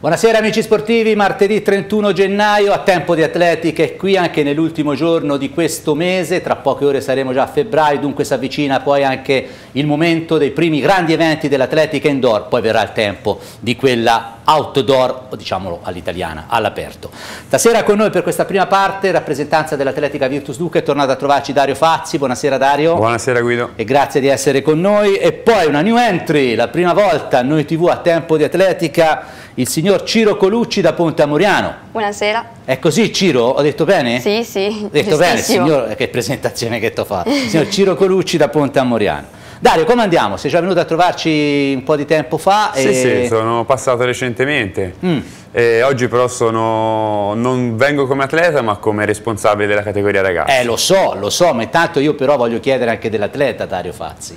Buonasera amici sportivi, martedì 31 gennaio a tempo di Atletica e qui anche nell'ultimo giorno di questo mese, tra poche ore saremo già a febbraio, dunque si avvicina poi anche il momento dei primi grandi eventi dell'Atletica Indoor, poi verrà il tempo di quella outdoor, diciamolo all'italiana, all'aperto. Stasera con noi per questa prima parte, rappresentanza dell'Atletica Virtus Duca, è tornato a trovarci Dario Fazzi, buonasera Dario. Buonasera Guido. E grazie di essere con noi. E poi una new entry, la prima volta a Noi TV a tempo di Atletica, il signor Ciro Colucci da Ponte Amoriano. Buonasera. È così Ciro? Ho detto bene? Sì, sì. Ho detto bene, signor, eh, che presentazione che ti ho fatto. Signor Ciro Colucci da Ponte Amoriano. Dario, come andiamo? Sei già venuto a trovarci un po' di tempo fa? E... Sì, sì, sono passato recentemente. Mm. E oggi però sono, non vengo come atleta ma come responsabile della categoria ragazzi. Eh lo so, lo so, ma intanto io però voglio chiedere anche dell'atleta Dario Fazzi.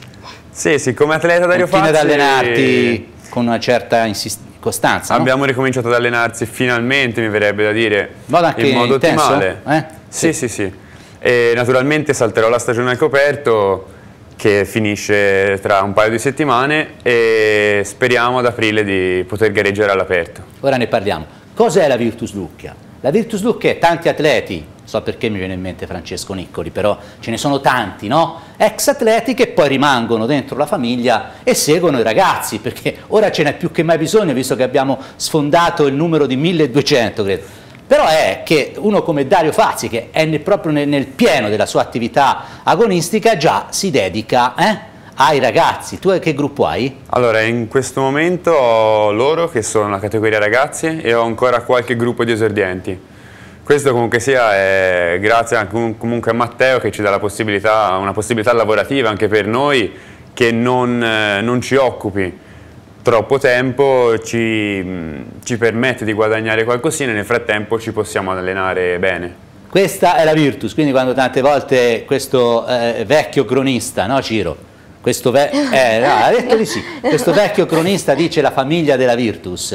Sì, sì, come atleta Dario Continua Fazzi... Continua ad allenarti e... Eh, con una certa costanza. Abbiamo no? ricominciato ad allenarsi finalmente, mi verrebbe da dire, in modo intenso, ottimale. Eh? Sì, sì, sì. sì. naturalmente salterò la stagione al coperto che finisce tra un paio di settimane e speriamo ad aprile di poter gareggiare all'aperto. Ora ne parliamo. Cos'è la Virtus Lucchia? La Virtus Lucchia è tanti atleti, so perché mi viene in mente Francesco Niccoli, però ce ne sono tanti, no? Ex atleti che poi rimangono dentro la famiglia e seguono i ragazzi, perché ora ce n'è più che mai bisogno, visto che abbiamo sfondato il numero di 1200, credo però è che uno come Dario Fazzi, che è nel, proprio nel, nel, pieno della sua attività agonistica, già si dedica eh, ai ragazzi. Tu che gruppo hai? Allora, in questo momento ho loro, che sono la categoria ragazzi, e ho ancora qualche gruppo di esordienti. Questo comunque sia è grazie a, comunque a Matteo che ci dà possibilità, una possibilità lavorativa anche per noi che non, eh, non ci occupi troppo tempo ci, mm, ci permette di guadagnare qualcosina e nel frattempo ci possiamo allenare bene. Questa è la Virtus, quindi quando tante volte questo eh, vecchio cronista, no Ciro? Questo, ve eh, no, sì. questo vecchio cronista dice la famiglia della Virtus.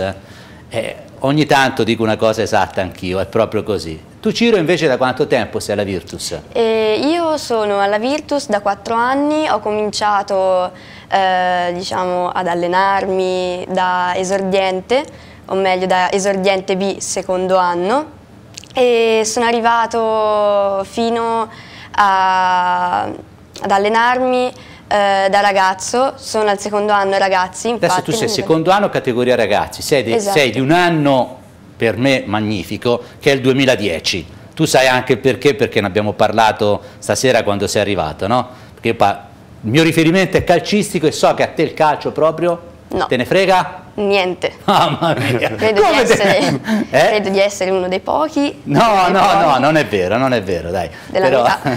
Eh, Ogni tanto dico una cosa esatta anch'io, è proprio così. Tu Ciro invece da quanto tempo sei alla Virtus? Eh, io sono alla Virtus da quattro anni, ho cominciato eh, diciamo, ad allenarmi da esordiente, o meglio da esordiente B secondo anno e sono arrivato fino a, ad allenarmi eh, da ragazzo, sono al secondo anno ragazzi. Infatti, Adesso tu sei secondo anno categoria ragazzi, sei di, esatto. sei di un anno per me magnifico che è il 2010. Tu sai anche il perché, perché ne abbiamo parlato stasera quando sei arrivato, no? Perché il mio riferimento è calcistico e so che a te il calcio proprio no. te ne frega? Niente. Ah, credo, di essere, eh? credo, di essere, uno dei pochi. No, dei no, pochi. no, non è vero, non è vero, dai. Però, ma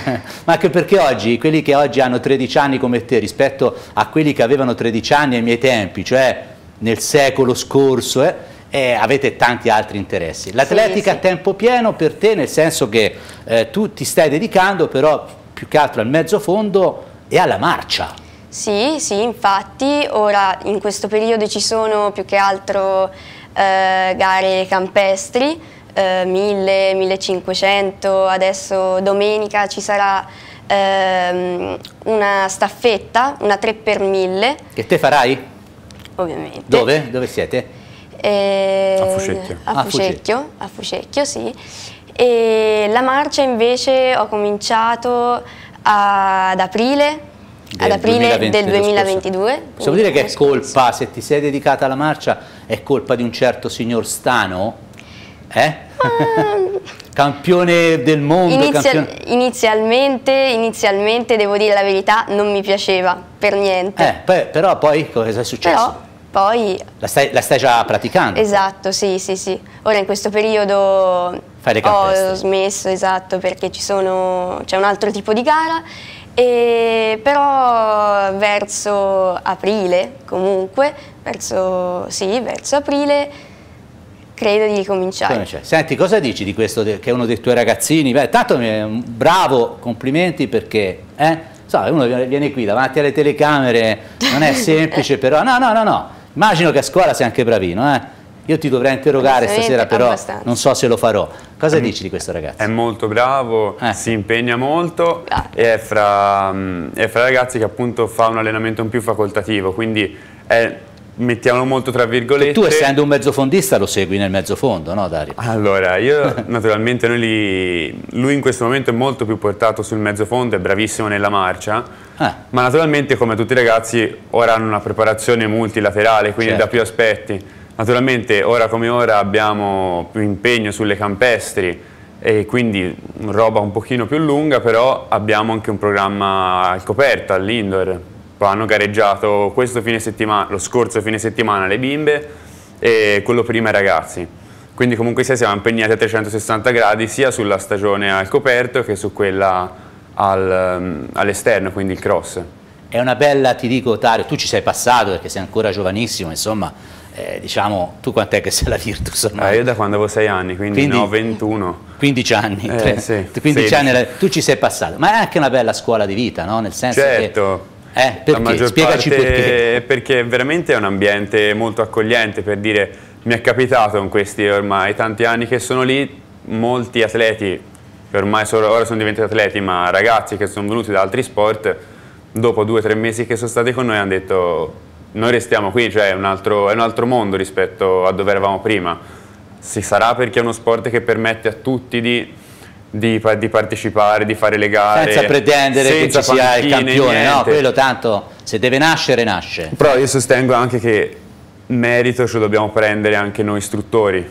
anche perché oggi, quelli che oggi hanno 13 anni come te, rispetto a quelli che avevano 13 anni ai miei tempi, cioè nel secolo scorso, eh, eh, avete tanti altri interessi. L'atletica sì, sì. a tempo pieno per te, nel senso che eh, tu ti stai dedicando però più che altro al mezzo fondo e alla marcia. Sì, sì, infatti ora in questo periodo ci sono più che altro eh, gare campestri, eh, 1000, 1500, adesso domenica ci sarà ehm, una staffetta, una 3x1000. Che te farai? Ovviamente. Dove? Dove siete? Eh, a Fucecchio. A Fucecchio, a Fucecchio, sì. E la marcia invece ho cominciato ad aprile del ad aprile 2022, del 2022. Possiamo dire che è colpa, se ti sei dedicata alla marcia, è colpa di un certo signor Stano? Eh? Uh, campione del mondo inizial campione... Inizialmente, inizialmente, devo dire la verità, non mi piaceva per niente eh, poi, Però poi cosa è successo? Però, poi... La stai, la stai, già praticando? Esatto, sì, sì, sì. Ora in questo periodo ho smesso, esatto, perché c'è un altro tipo di gara e però verso aprile, comunque, verso, sì, verso aprile, credo di ricominciare. Senti, cosa dici di questo che è uno dei tuoi ragazzini? Beh, tanto bravo, complimenti perché... Eh? So, uno viene qui davanti alle telecamere, non è semplice però... No, no, no, no. Immagino che a scuola sei anche bravino, eh? Io ti dovrei interrogare stasera però, abbastanza. non so se lo farò. Cosa um, dici di questo ragazzo? È molto bravo, eh. si impegna molto ah. e è fra, mm, è fra, ragazzi che appunto fa un allenamento in più facoltativo, quindi è, mettiamolo molto tra virgolette. Tu essendo un mezzofondista lo segui nel mezzofondo, no Dario? Allora, io naturalmente li, lui in questo momento è molto più portato sul mezzofondo, è bravissimo nella marcia, ah. ma naturalmente come tutti i ragazzi ora hanno una preparazione multilaterale, quindi certo. da più aspetti Naturalmente ora come ora abbiamo più impegno sulle campestri e quindi roba un pochino più lunga, però abbiamo anche un programma al coperta, all'indoor. Hanno gareggiato lo scorso fine settimana le bimbe e quello prima i ragazzi. Quindi comunque sia siamo impegnati a 360 gradi sia sulla stagione al coperto che su quella al, ehm, all'esterno, quindi il cross. È una bella, ti dico Tario, tu ci sei passato perché sei ancora giovanissimo, insomma eh, diciamo, tu quant'è che sei la Virtus ormai? Eh, io da quando avevo 6 anni, quindi, quindi no, 21. 15 anni, eh, 3, sì, 15 anni, tu ci sei passato, ma è anche una bella scuola di vita, no? Nel senso certo. che... Eh, perché? Spiegaci perché. Perché veramente è un ambiente molto accogliente, per dire, mi è capitato in questi ormai tanti anni che sono lì, molti atleti, che ormai sono, ora sono diventati atleti, ma ragazzi che sono venuti da altri sport, dopo due o tre mesi che sono stati con noi hanno detto noi restiamo qui, cioè è un, altro, è un altro mondo rispetto a dove eravamo prima. Si sarà perché è uno sport che permette a tutti di di, di, partecipare, di fare le gare. Senza pretendere senza che ci sia il campione, niente. no, quello tanto se deve nascere, nasce. Però io sostengo anche che merito ce lo dobbiamo prendere anche noi istruttori,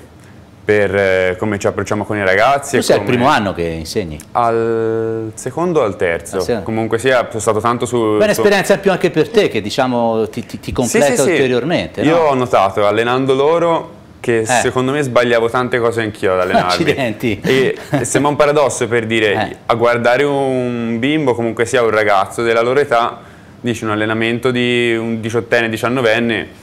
per eh, come ci approcciamo con i ragazzi. Tu sei al primo anno che insegni? Al secondo o al terzo, al comunque sia, sono stato tanto su... Beh, un'esperienza in più anche per te che diciamo ti, ti, ti completa sì, sì, ulteriormente. Sì. No? Io ho notato, allenando loro, che eh. secondo me sbagliavo tante cose anch'io ad allenarmi. Accidenti! E sembra un paradosso per dire, eh. a guardare un bimbo, comunque sia un ragazzo della loro età, dici un allenamento di un diciottenne, diciannovenne,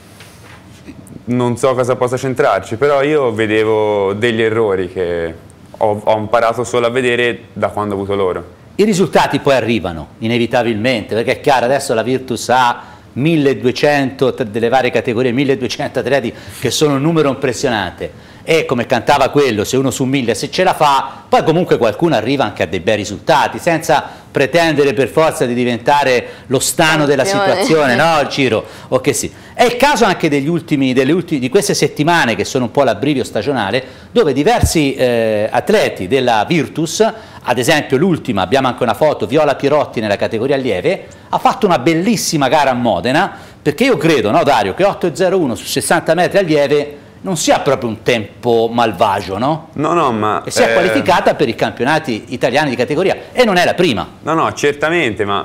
non so cosa possa centrarci, però io vedevo degli errori che ho, ho imparato solo a vedere da quando ho avuto loro. I risultati poi arrivano, inevitabilmente, perché è chiaro, adesso la Virtus ha 1200 delle varie categorie, 1200 atleti che sono un numero impressionante e come cantava quello, se uno su mille se ce la fa, poi comunque qualcuno arriva anche a dei bei risultati, senza pretendere per forza di diventare lo stano della situazione, no Ciro? O che sì. È il caso anche degli ultimi, ultimi, di queste settimane, che sono un po' l'abbrivio stagionale, dove diversi eh, atleti della Virtus, ad esempio l'ultima, abbiamo anche una foto, Viola Pirotti nella categoria lieve, ha fatto una bellissima gara a Modena, perché io credo, no Dario, che 8,01 su 60 metri a lieve non si ha proprio un tempo malvagio, no? No, no, ma... E si è eh... qualificata per i campionati italiani di categoria e non è la prima. No, no, certamente, ma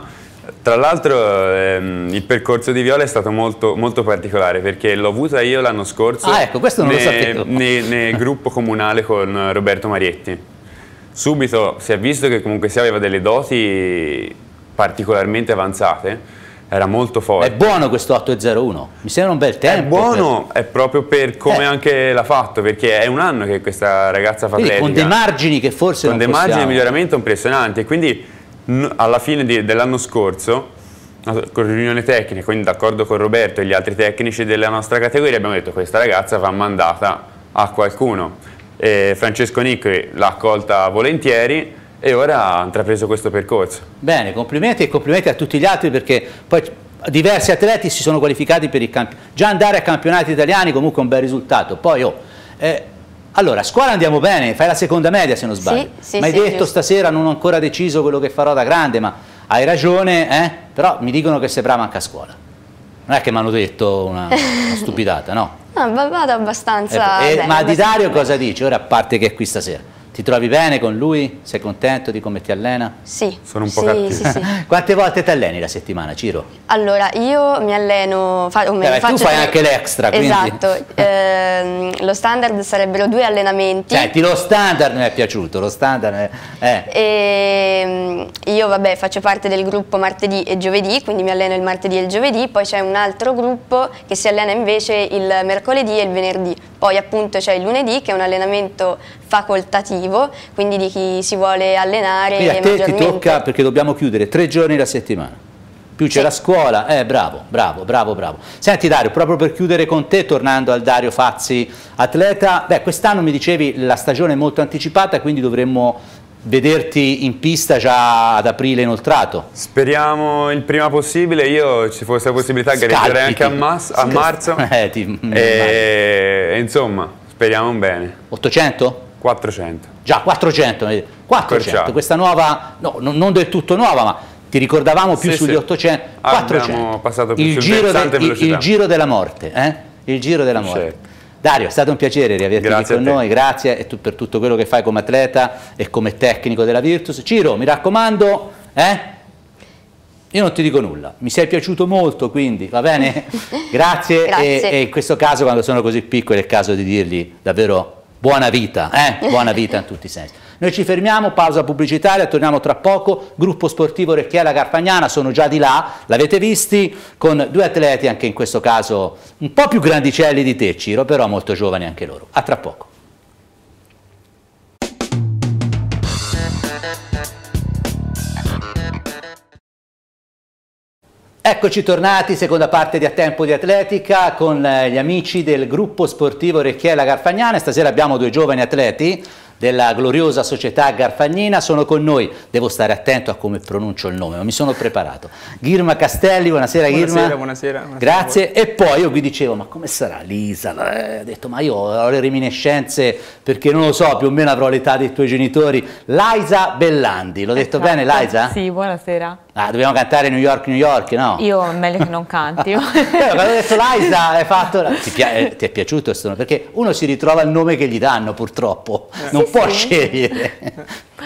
tra l'altro ehm, il percorso di Viola è stato molto, molto particolare perché l'ho avuta io l'anno scorso ah, ecco, questo non ne, lo sapevo. nel ne gruppo comunale con Roberto Marietti. Subito si è visto che comunque si aveva delle doti particolarmente avanzate era molto forte. È buono questo 801, mi sembra un bel tempo. È buono, per... è proprio per come eh. anche l'ha fatto, perché è un anno che questa ragazza fa quindi, Con dei margini che forse con dei margini di miglioramento impressionanti, quindi alla fine dell'anno scorso con riunione tecnica, quindi d'accordo con Roberto e gli altri tecnici della nostra categoria abbiamo detto questa ragazza va mandata a qualcuno. E Francesco Nicri l'ha accolta volentieri, e ora ha intrapreso questo percorso. Bene, complimenti e complimenti a tutti gli altri perché poi diversi atleti si sono qualificati per il campionato. Già andare a campionati italiani comunque è un bel risultato. Poi, oh, eh, allora, a scuola andiamo bene, fai la seconda media se non sbaglio. Sì, sì, ma hai sì, detto giusto. stasera non ho ancora deciso quello che farò da grande, ma hai ragione, eh? però mi dicono che sei brava anche a scuola. Non è che mi hanno detto una, una stupidata, no? No, vado abbastanza... Eh, eh bene, ma abbastanza di Dario bene. cosa dici? Ora a parte che è qui stasera. Ti trovi bene con lui? Sei contento di come ti allena? Sì. Sono un po' sì, cattivo. Sì, sì. Quante volte ti alleni la settimana, Ciro? Allora, io mi alleno... Fa, o me Vabbè, tu fai anche l'extra, quindi... Esatto. Eh, lo standard sarebbero due allenamenti. Senti, lo standard mi è piaciuto, lo standard... È... Eh. E, ehm, io, vabbè, faccio parte del gruppo martedì e giovedì, quindi mi alleno il martedì e il giovedì, poi c'è un altro gruppo che si allena invece il mercoledì e il venerdì. Poi appunto c'è il lunedì che è un allenamento facoltativo, quindi di chi si vuole allenare quindi a te ti tocca, perché dobbiamo chiudere, tre giorni la settimana più c'è sì. la scuola, eh bravo, bravo, bravo, bravo. Senti Dario, proprio per chiudere con te, tornando al Dario Fazzi atleta, beh quest'anno mi dicevi la stagione è molto anticipata, quindi dovremmo vederti in pista già ad aprile inoltrato. Speriamo il prima possibile, io ci fosse la possibilità gareggerei anche a, a marzo. Eh, ti, e, e insomma, speriamo bene. 800? 400. Già, 400. 400, questa nuova, no, non del tutto nuova, ma ti ricordavamo più sì, sugli sì. 800. 400. Passato più il, giro del, il, il, giro della morte. Eh? Il giro della morte. Certo. Dario, è stato un piacere riaverti qui con noi, grazie e tu, per tutto quello che fai come atleta e come tecnico della Virtus. Ciro, mi raccomando, eh? io non ti dico nulla, mi sei piaciuto molto, quindi va bene? grazie, grazie. E, e in questo caso, quando sono così piccolo, è il caso di dirgli davvero buona vita, eh? buona vita in tutti i sensi. Noi ci fermiamo, pausa pubblicitaria, torniamo tra poco, gruppo sportivo Recchiela Carpagnana, sono già di là, l'avete visti, con due atleti anche in questo caso un po' più grandicelli di te Ciro, però molto giovani anche loro. A tra poco. Eccoci tornati, seconda parte di A Tempo di Atletica con eh, gli amici del gruppo sportivo Recchiella Garfagnana. Stasera abbiamo due giovani atleti della gloriosa società Garfagnina, sono con noi. Devo stare attento a come pronuncio il nome, ma mi sono preparato. Ghirma Castelli, buonasera, buonasera Ghirma. Buonasera, buonasera. Grazie. E poi io vi dicevo, ma come sarà l'Isola? Eh, ho detto, ma io ho le reminiscenze, perché non lo so, più o meno avrò l'età dei tuoi genitori. Laisa Bellandi, l'ho detto esatto. bene Laisa? Sì, buonasera. Ah, dobbiamo cantare New York, New York, no? Io meglio che non canti. Quando eh, ho detto Liza, hai fatto... Ti, eh, ti, è piaciuto questo nome? Perché uno si ritrova il nome che gli danno, purtroppo. Eh. Non sì, può sì. scegliere.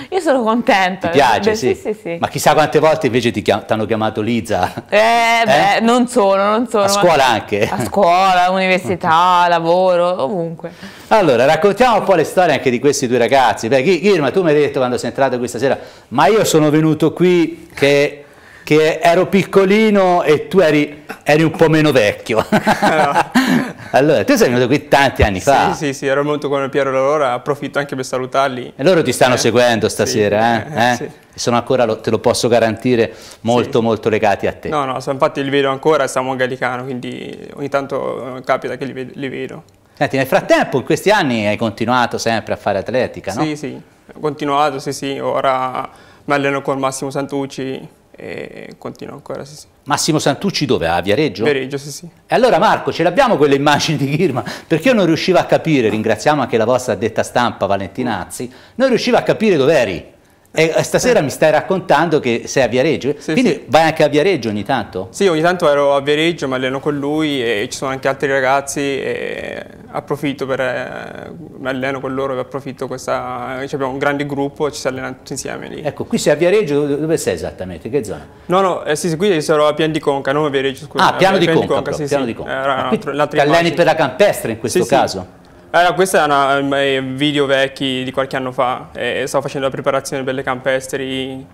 Io sono contenta. Ti piace, beh, sì. Sì, sì. Ma chissà quante volte invece ti chiam hanno chiamato Liza. Eh, eh? Beh, non solo, non solo. A scuola anche? A scuola, università, lavoro, ovunque. Allora, raccontiamo un po' le storie anche di questi due ragazzi. Beh, Irma, tu mi hai detto quando sei entrato questa sera, ma io sono venuto qui che che ero piccolino e tu eri, eri un po' meno vecchio. No. allora, tu sei venuto qui tanti anni fa. Sì, sì, sì, ero venuto con Piero Lorora, approfitto anche per salutarli. E loro ti stanno eh, seguendo stasera, sì, eh? eh? eh? Sì. Sono ancora, te lo posso garantire, molto sì. molto legati a te. No, no, infatti li vedo ancora, siamo a Gallicano, quindi ogni tanto eh, capita che li, li vedo. Senti, nel frattempo, in questi anni hai continuato sempre a fare atletica, no? Sì, sì, ho continuato, sì, sì, ora mi alleno con Massimo Santucci, e continua ancora, sì, sì. Massimo Santucci dove? A Viareggio? Viareggio, sì, sì. E allora Marco, ce l'abbiamo quelle immagini di Ghirma? Perché io non riuscivo a capire, ringraziamo anche la vostra detta stampa Valentinazzi, non riuscivo a capire dove eri. E stasera mi stai raccontando che sei a Viareggio, sì, quindi sì. vai anche a Viareggio ogni tanto? Sì, ogni tanto ero a Viareggio, mi alleno con lui e ci sono anche altri ragazzi e approfitto per... Eh, mi alleno con loro e approfitto questa... abbiamo un grande gruppo e ci si allena tutti insieme lì. Ecco, qui sei a Viareggio, dove sei esattamente? Che zona? No, no, eh, sì, sì, qui sono a Pian di Conca, non a Viareggio, scusa. Ah, Piano, eh, di, Conca, di Piano di Conca. Eh, ah, ti alleni per la campestre in questo caso? Sì. Allora, questo è, un eh, video vecchi di qualche anno fa e stavo facendo la preparazione per le campestri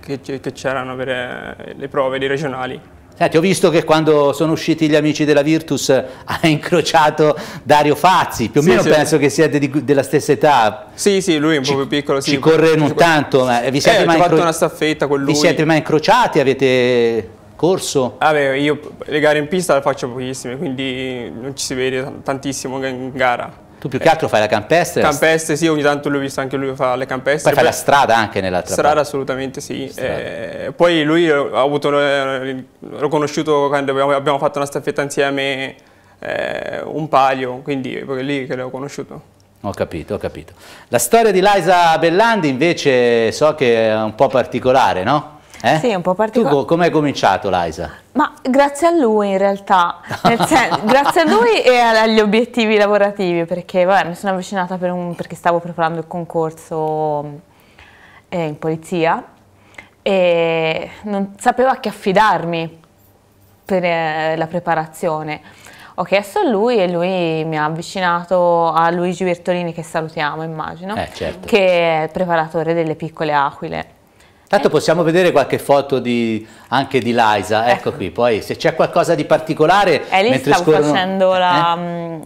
che c'erano per eh, le prove di regionali. Senti, ho visto che quando sono usciti gli amici della Virtus ha incrociato Dario Fazzi, più o sì, meno sì. penso che siate di, della stessa età. Sì, sì, lui è un po' più piccolo. Sì, ci corre non tanto, ma vi siete eh, mai fatto una staffetta con lui. Vi siete mai incrociati? Avete corso? Vabbè, io le gare in pista le faccio pochissime, quindi non ci si vede tantissimo in gara. Tu più che altro fai la campestre? Campestre, sì, ogni tanto l'ho visto anche lui fa le campestre. Poi fai la strada anche nell'altra strada, parte. assolutamente sì. Eh, poi lui eh, l'ho conosciuto quando abbiamo, abbiamo, fatto una staffetta insieme, eh, un paio, quindi è lì che l'ho conosciuto. Ho capito, ho capito. La storia di Liza Bellandi invece so che è un po' particolare, no? Eh? Sì, un po' particolare. Tu come hai cominciato, Laisa? Ma grazie a lui in realtà, senso, grazie a lui e agli obiettivi lavorativi, perché vabbè, mi sono avvicinata per un, perché stavo preparando il concorso eh, in polizia e non sapevo a che affidarmi per eh, la preparazione. Ho chiesto a lui e lui mi ha avvicinato a Luigi Bertolini, che salutiamo immagino, eh, certo. che è il preparatore delle piccole aquile. Tanto ecco. possiamo vedere qualche foto di, anche di Liza, ecco, ecco. qui, poi se c'è qualcosa di particolare... Eh, lei stavo scorrono... facendo la, eh? Mm,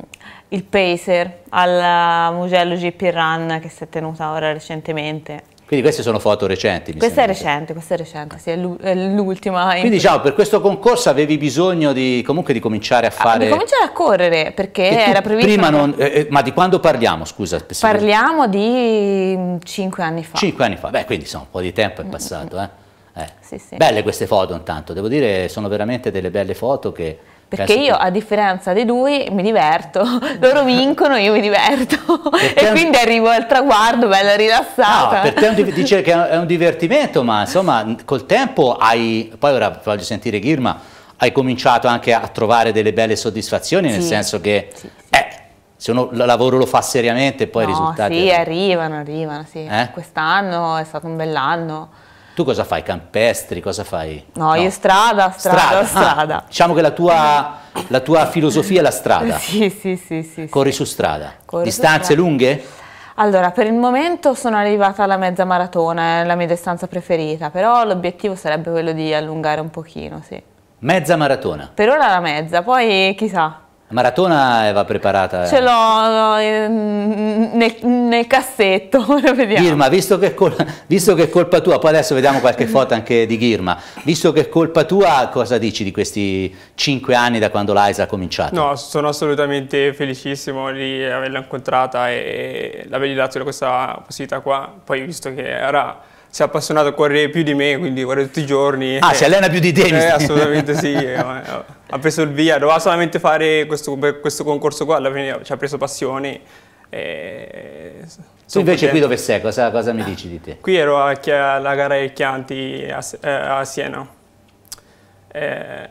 il pacer al uh, Mugello GP Run che si è tenuta ora recentemente. Quindi queste sono foto recenti. questa è recente, questa è recente, sì, è l'ultima. Quindi diciamo, per questo concorso avevi bisogno di, comunque di cominciare a ah, fare... Ah, di cominciare a correre, perché era previsto... Prima non... Eh, eh, ma di quando parliamo, scusa? Parliamo di mm, cinque anni fa. Cinque anni fa, beh, quindi insomma, un po' di tempo è passato, eh. Eh. Sì, sì. Belle queste foto intanto, devo dire, sono veramente delle belle foto che... Perché Penso io, a differenza di lui, mi diverto, loro vincono, io mi diverto e un... quindi arrivo al traguardo bella rilassata. No, per te un, dice che è un divertimento, ma insomma col tempo hai, poi ora voglio sentire Ghirma, hai cominciato anche a trovare delle belle soddisfazioni, nel senso che sì, sì. Eh, se uno il lavoro lo fa seriamente poi no, i risultati... Sì, arrivano, arrivano, sì. Eh? Quest'anno è stato un bell'anno tu cosa fai? Campestri? Cosa fai? No, no. io strada, strada, strada. strada. Ah, diciamo che la tua, la tua, filosofia è la strada. sì, sì, sì, sì. Corri sì. su strada. Corri Distanze su strada. lunghe? Allora, per il momento sono arrivata alla mezza maratona, è la mia distanza preferita, però l'obiettivo sarebbe quello di allungare un pochino, sì. Mezza maratona? Per ora la mezza, poi chissà maratona va preparata. Eh. Ce l'ho ehm, nel, nel, cassetto, vediamo. Ghirma, visto che, col, visto che, è colpa tua, poi adesso vediamo qualche foto anche di Ghirma, visto che è colpa tua, cosa dici di questi cinque anni da quando l'AISA ha cominciato? No, sono assolutamente felicissimo di averla incontrata e, e avergli dato questa possibilità qua, poi visto che era si è appassionato a correre più di me, quindi corre tutti i giorni. Ah, si allena più di te? Eh, assolutamente sì, eh, eh, ha preso il via, doveva solamente fare questo, questo concorso qua, alla fine ci ha preso passione. E... Eh, tu invece contento. qui dove sei? Cosa, cosa, mi dici di te? Qui ero alla gara del Chianti a, a Siena, eh,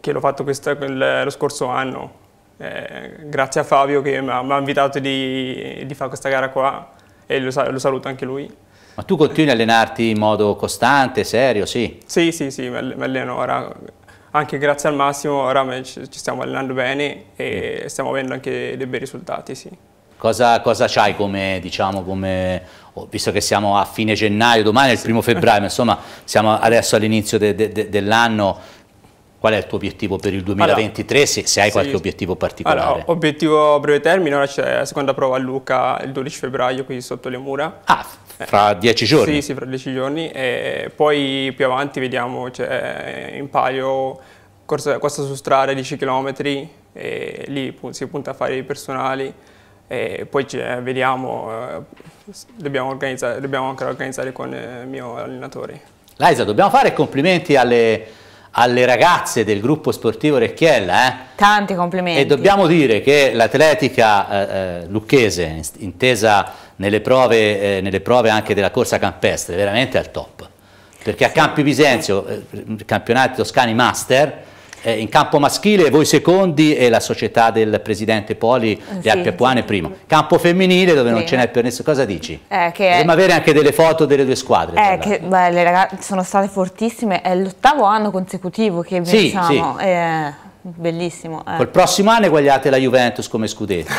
che l'ho fatto questa, quel, lo scorso anno. Eh, grazie a Fabio che mi ha, invitato di, di fare questa gara qua e lo, lo saluto anche lui. Ma tu continui a allenarti in modo costante, serio, sì? Sì, sì, sì, mi alleno ora. Anche grazie al Massimo ora ci stiamo allenando bene e stiamo avendo anche dei bei risultati, sì. Cosa, cosa c'hai come, diciamo, come, oh, visto che siamo a fine gennaio, domani è il primo febbraio, ma insomma siamo adesso all'inizio de, de, de, dell'anno, Qual è il tuo obiettivo per il 2023, allora, se, se, hai sì, qualche obiettivo particolare? Allora, obiettivo a breve termine, ora c'è la seconda prova a Luca il 12 febbraio, qui sotto le mura. Ah, fra dieci giorni. Sì, sì, fra dieci giorni e poi più avanti vediamo, cioè, eh, in palio corsa, corsa su strada 10 km e lì si punta a fare i personali e poi eh, vediamo, eh, dobbiamo, organizzare, dobbiamo, anche organizzare con il mio allenatore. Laisa, dobbiamo fare complimenti alle, alle ragazze del gruppo sportivo Recchiella. Eh? Tanti complimenti. E dobbiamo dire che l'atletica eh, lucchese, intesa nelle prove, eh, nelle prove anche della corsa campestre, veramente al top. Perché a Campi Bisenzio, eh, campionati toscani master, eh, in campo maschile voi secondi e la società del presidente Poli eh, sì. e Appiapuane primo. Campo femminile dove sì. non ce n'è per nessuno. Cosa dici? Eh, Dovremmo è... avere anche delle foto delle due squadre. Eh, che, beh, le ragazze sono state fortissime, è l'ottavo anno consecutivo che vinciamo. sì. Eh... Bellissimo. Eh. Col prossimo anno guagliate la Juventus come scudetti.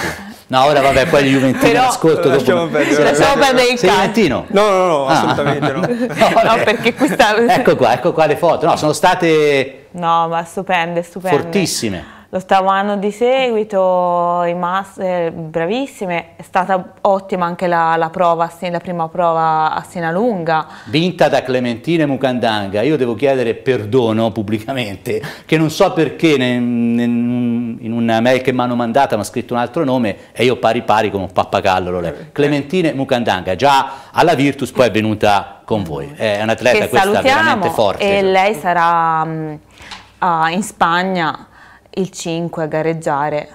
No, ora vabbè, poi gli Juventus Però, ascolto dopo. Perdere, lasciamo perdere il calcio. No, no, no, ah. assolutamente ah. no. no, no perché questa... ecco qua, ecco qua le foto. No, sono state... No, ma stupende, stupende. Fortissime lo stavo anno di seguito, i master bravissime, è stata ottima anche la, la, prova, la prima prova a Siena Lunga. Vinta da Clementine Mukandanga, io devo chiedere perdono pubblicamente, che non so perché in una mail che mi hanno mandata mi ha scritto un altro nome e io pari pari come un pappagallo. Eh. Clementine Mukandanga, già alla Virtus poi è venuta con voi, mm. è un atleta questa veramente forte. E esatto. lei sarà uh, in Spagna il 5 a gareggiare.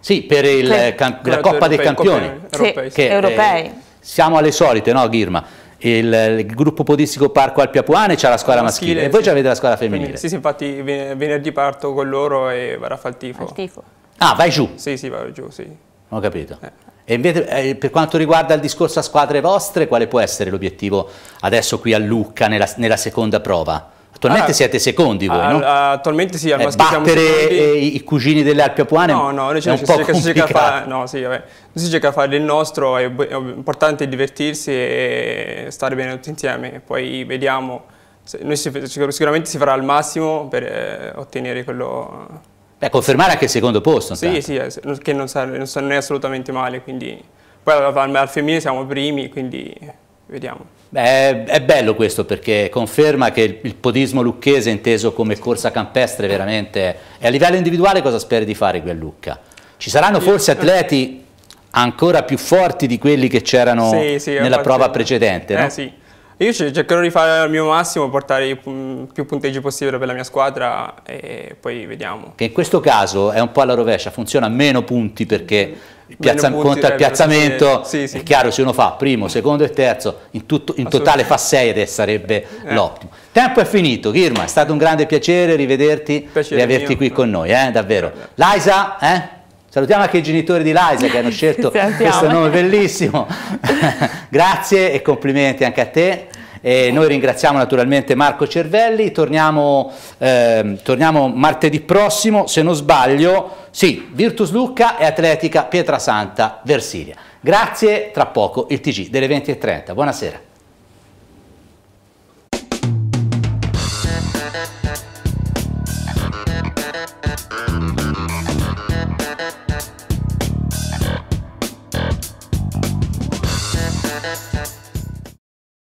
Sì, per, per can, la Coppa europei, dei Campioni. Europei. Sì, che, eh, europei. Eh, siamo alle solite, no Ghirma? Il, il, gruppo podistico Parco Alpiapuane c'ha la squadra maschile, maschile e voi sì. avete la squadra femminile. Sì, sì, infatti venerdì parto con loro e verrà a fare il tifo. tifo. Ah, vai giù? Sì, sì, vado giù, sì. Ho capito. Eh. E invece, eh, per quanto riguarda il discorso a squadre vostre, quale può essere l'obiettivo adesso qui a Lucca nella, nella seconda prova? Attualmente ah, siete secondi voi, ah, no? Attualmente sì, al maschile eh, battere eh, i, cugini delle Alpi Apuane No, no, noi cerca, si, si, cerca fa, no sì, vabbè, si cerca di fare il nostro, è, è importante divertirsi e stare bene tutti insieme, poi vediamo, noi si, sicuramente si farà al massimo per eh, ottenere quello... Beh, confermare anche il secondo posto. Sì, sì, eh, che non, sa, non, non è assolutamente male, quindi... Poi al, al femminile siamo primi, quindi Vediamo. Beh, è bello questo perché conferma che il, il podismo lucchese inteso come corsa campestre veramente... è a livello individuale cosa speri di fare qui a Lucca? Ci saranno forse atleti ancora più forti di quelli che c'erano sì, sì, nella prova fatto... precedente, no? eh, sì. Io cercherò di fare il mio massimo, portare più punteggi possibile per la mia squadra e poi vediamo. Che in questo caso è un po' alla rovescia, funziona meno punti perché il piazza, conta il piazzamento, sì, sì. è chiaro se uno fa primo, secondo e terzo, in, tutto, in totale fa 6 ed sarebbe eh. l'ottimo. Tempo è finito, Ghirma, è stato un grande piacere rivederti e averti mio. qui con noi, eh, davvero. Laisa, eh? Salutiamo anche i genitori di Laisa che hanno scelto questo nome bellissimo. Grazie e complimenti anche a te. E noi ringraziamo naturalmente Marco Cervelli, torniamo, eh, torniamo martedì prossimo, se non sbaglio, sì, Virtus Lucca e Atletica Pietrasanta Versilia. Grazie, tra poco il TG delle 20.30. Buonasera.